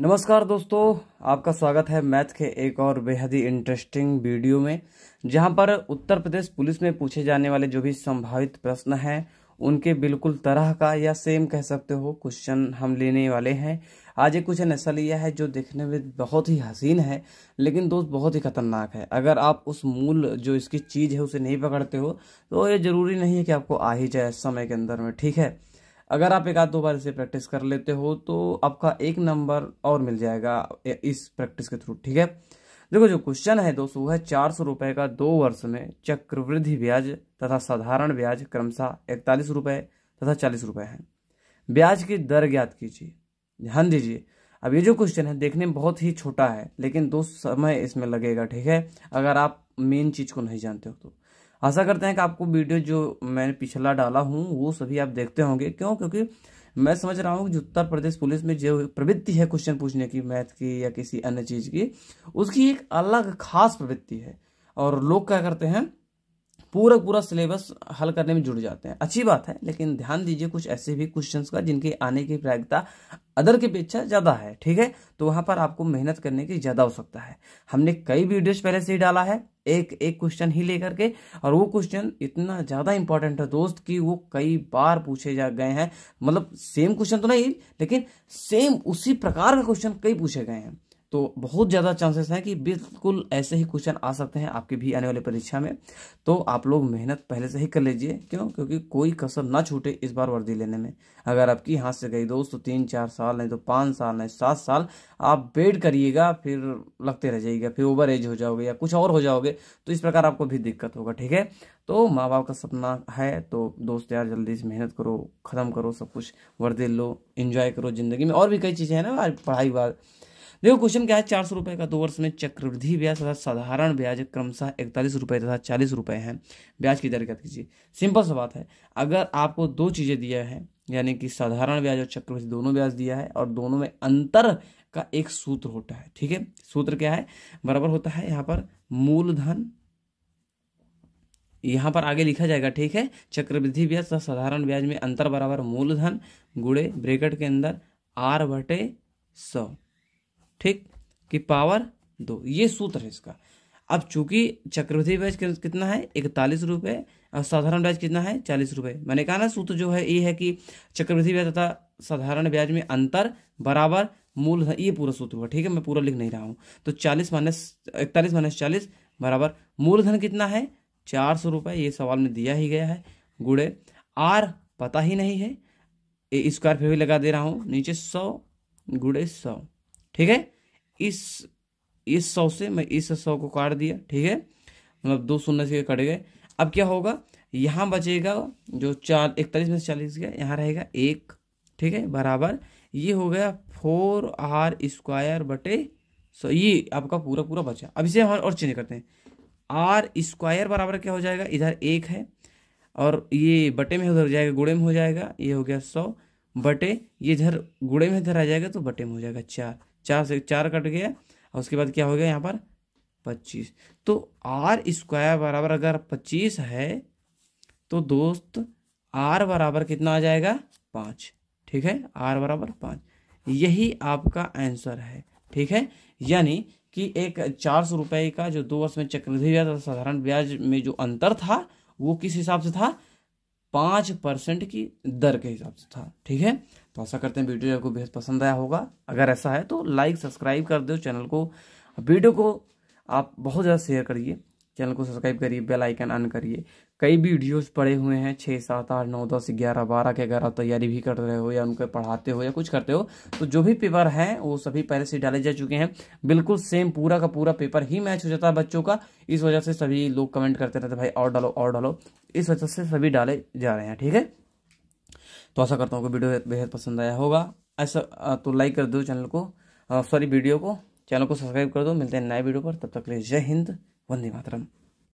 नमस्कार दोस्तों आपका स्वागत है मैथ के एक और बेहद ही इंटरेस्टिंग वीडियो में जहां पर उत्तर प्रदेश पुलिस में पूछे जाने वाले जो भी संभावित प्रश्न हैं उनके बिल्कुल तरह का या सेम कह सकते हो क्वेश्चन हम लेने वाले हैं आज एक क्वेश्चन ऐसा लिया है जो देखने में बहुत ही हसीन है लेकिन दोस्त बहुत ही खतरनाक है अगर आप उस मूल जो इसकी चीज़ है उसे नहीं पकड़ते हो तो ये ज़रूरी नहीं है कि आपको आ ही जाए समय के अंदर में ठीक है अगर आप एक आध दो बार इसे प्रैक्टिस कर लेते हो तो आपका एक नंबर और मिल जाएगा इस प्रैक्टिस के थ्रू ठीक है देखो जो क्वेश्चन है दोस्तों वह चार सौ रुपये का दो वर्ष में चक्रवृद्धि ब्याज तथा साधारण ब्याज क्रमशः इकतालीस रुपये तथा चालीस रुपये है ब्याज की दर ज्ञात कीजिए ध्यान दीजिए अब ये जो क्वेश्चन है देखने में बहुत ही छोटा है लेकिन दो समय इसमें लगेगा ठीक है अगर आप मेन चीज को नहीं जानते हो तो आशा करते हैं कि आपको वीडियो जो मैंने पिछला डाला हूँ वो सभी आप देखते होंगे क्यों क्योंकि मैं समझ रहा हूँ कि उत्तर प्रदेश पुलिस में जो प्रवृत्ति है क्वेश्चन पूछने की मैथ की या किसी अन्य चीज़ की उसकी एक अलग खास प्रवृत्ति है और लोग क्या करते हैं पूरा पूरा सिलेबस हल करने में जुड़ जाते हैं अच्छी बात है लेकिन ध्यान दीजिए कुछ ऐसे भी क्वेश्चंस का जिनके आने की प्रायिकता अदर की अपेक्षा ज़्यादा है ठीक है तो वहाँ पर आपको मेहनत करने की ज़्यादा आवश्यकता है हमने कई वीडियोज पहले से ही डाला है एक एक क्वेश्चन ही लेकर के और वो क्वेश्चन इतना ज़्यादा इंपॉर्टेंट है दोस्त कि वो कई बार पूछे जा गए हैं मतलब सेम क्वेश्चन तो नहीं लेकिन सेम उसी प्रकार का क्वेश्चन कई पूछे गए हैं तो बहुत ज़्यादा चांसेस हैं कि बिल्कुल ऐसे ही क्वेश्चन आ सकते हैं आपके भी आने वाली परीक्षा में तो आप लोग मेहनत पहले से ही कर लीजिए क्यों क्योंकि कोई कसर ना छूटे इस बार वर्दी लेने में अगर आपकी हाथ से गई दोस्त तो तीन चार साल नहीं तो पाँच साल नहीं सात साल आप वेट करिएगा फिर लगते रह जाइएगा फिर ओवर एज हो जाओगे या कुछ और हो जाओगे तो इस प्रकार आपको भी दिक्कत होगा ठीक है तो माँ बाप का सपना है तो दोस्त यार जल्दी से मेहनत करो ख़त्म करो सब कुछ वर्दी लो इन्जॉय करो ज़िंदगी में और भी कई चीज़ें हैं ना पढ़ाई बाद देखो क्वेश्चन क्या है चार सौ रुपये का दो वर्ष में चक्रवृद्धि ब्याज तथा साधारण ब्याज क्रमशः इकतालीस रुपये तथा चालीस रुपये हैं ब्याज की दर क्या कीजिए सिंपल सा बात है अगर आपको दो चीज़ें दिया है यानी कि साधारण ब्याज और चक्रवृद्धि दोनों ब्याज दिया है और दोनों में अंतर का एक सूत्र होता है ठीक है सूत्र क्या है बराबर होता है यहाँ पर मूलधन यहाँ पर आगे लिखा जाएगा ठीक है चक्रवृद्धि ब्याज तथा साधारण ब्याज में अंतर बराबर मूलधन गुड़े ब्रेकेट के अंदर आर बटे सौ ठीक कि पावर दो ये सूत्र है इसका अब चूंकि चक्रवर्ती ब्याज कितना है इकतालीस रुपये और साधारण ब्याज कितना है चालीस रुपये मैंने कहा ना सूत्र जो है ये है कि चक्रवृद्धि ब्याज तथा साधारण ब्याज में अंतर बराबर मूल ये पूरा सूत्र हुआ ठीक है मैं पूरा लिख नहीं रहा हूँ तो चालीस माइनस इकतालीस माइनस चालीस बराबर मूलधन कितना है चार सौ रुपये ये सवाल में दिया ही गया है गुड़े आर पता ही नहीं है स्क्वायर फिर भी लगा दे रहा हूँ नीचे सौ गुड़े सौ ठीक है इस इस सौ से मैं इस सौ को काट दिया ठीक है मतलब दो शून्य से कट गए अब क्या होगा यहाँ बचेगा जो चार इकतालीस में से चालीस गया यहाँ रहेगा एक ठीक है बराबर ये हो गया फोर आर स्क्वायर बटे सो ये आपका पूरा पूरा बचा अब इसे हम और चेंज करते हैं आर स्क्वायर बराबर क्या हो जाएगा इधर एक है और ये बटे में उधर जाएगा गुड़े में हो जाएगा ये हो गया सौ बटे ये इधर गुड़े में इधर आ जाएगा तो बटे में हो जाएगा चार चार से चार कट गया और उसके बाद क्या हो गया यहाँ पर पच्चीस तो आर स्क्वायर बराबर अगर पच्चीस है तो दोस्त आर बराबर कितना आ जाएगा पाँच ठीक है आर बराबर पाँच यही आपका आंसर है ठीक है यानी कि एक चार सौ रुपये का जो दो वर्ष में चक्रवृद्धि ब्याज साधारण ब्याज में जो अंतर था वो किस हिसाब से था पाँच परसेंट की दर के हिसाब से था ठीक है तो ऐसा करते हैं वीडियो आपको बेहद पसंद आया होगा अगर ऐसा है तो लाइक सब्सक्राइब कर दो चैनल को वीडियो को आप बहुत ज़्यादा शेयर करिए चैनल को सब्सक्राइब करिए बेल आइकन ऑन करिए कई भी वीडियोस पड़े हुए हैं छः सात आठ नौ दस ग्यारह बारह के अगर आप तैयारी भी कर रहे हो या उनको पढ़ाते हो या कुछ करते हो तो जो भी पेपर हैं वो सभी पहले से डाले जा चुके हैं बिल्कुल सेम पूरा का पूरा पेपर ही मैच हो जाता है बच्चों का इस वजह से सभी लोग कमेंट करते रहते भाई और डालो और डालो इस वजह से सभी डाले जा रहे हैं ठीक है तो ऐसा करता हूँ कि वीडियो बेहद पसंद आया होगा ऐसा तो लाइक कर दो चैनल को सॉरी वीडियो को चैनल को सब्सक्राइब कर दो मिलते हैं नए वीडियो पर तब तक के लिए जय हिंद वन्दे मातरम्